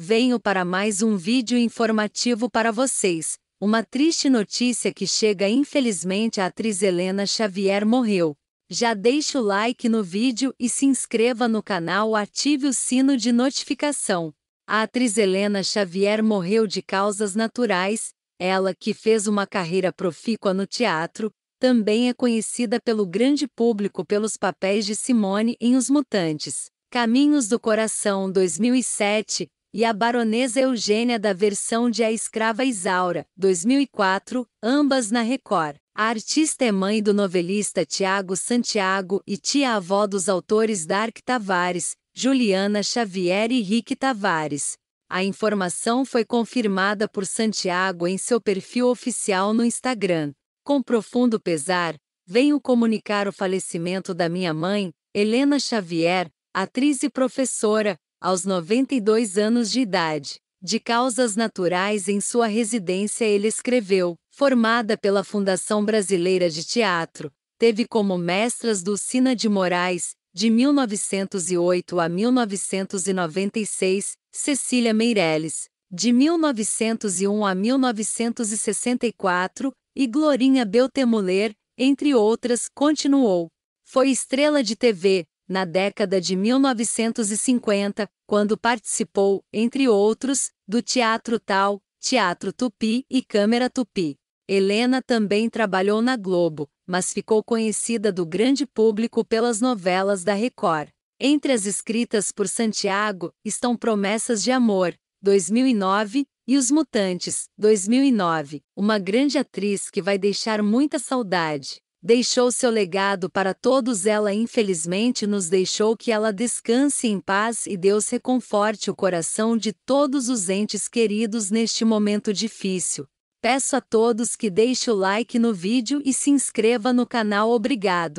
venho para mais um vídeo informativo para vocês. Uma triste notícia que chega infelizmente a atriz Helena Xavier morreu. Já deixe o like no vídeo e se inscreva no canal ative o sino de notificação. A atriz Helena Xavier morreu de causas naturais, ela que fez uma carreira profícua no teatro, também é conhecida pelo grande público pelos papéis de Simone em Os Mutantes. Caminhos do Coração 2007, e a Baronesa Eugênia da versão de A Escrava Isaura, 2004, ambas na Record. A artista é mãe do novelista Tiago Santiago e tia-avó dos autores Dark Tavares, Juliana Xavier e Rick Tavares. A informação foi confirmada por Santiago em seu perfil oficial no Instagram. Com profundo pesar, venho comunicar o falecimento da minha mãe, Helena Xavier, atriz e professora, aos 92 anos de idade. De causas naturais em sua residência, ele escreveu, formada pela Fundação Brasileira de Teatro, teve como mestras Dulcina de Moraes, de 1908 a 1996, Cecília Meireles, de 1901 a 1964, e Glorinha Beltemuller, entre outras, continuou. Foi estrela de TV, na década de 1950, quando participou, entre outros, do Teatro Tal, Teatro Tupi e Câmara Tupi. Helena também trabalhou na Globo, mas ficou conhecida do grande público pelas novelas da Record. Entre as escritas por Santiago estão Promessas de Amor, 2009, e Os Mutantes, 2009. Uma grande atriz que vai deixar muita saudade. Deixou seu legado para todos, ela infelizmente nos deixou que ela descanse em paz e Deus reconforte o coração de todos os entes queridos neste momento difícil. Peço a todos que deixe o like no vídeo e se inscreva no canal. Obrigado.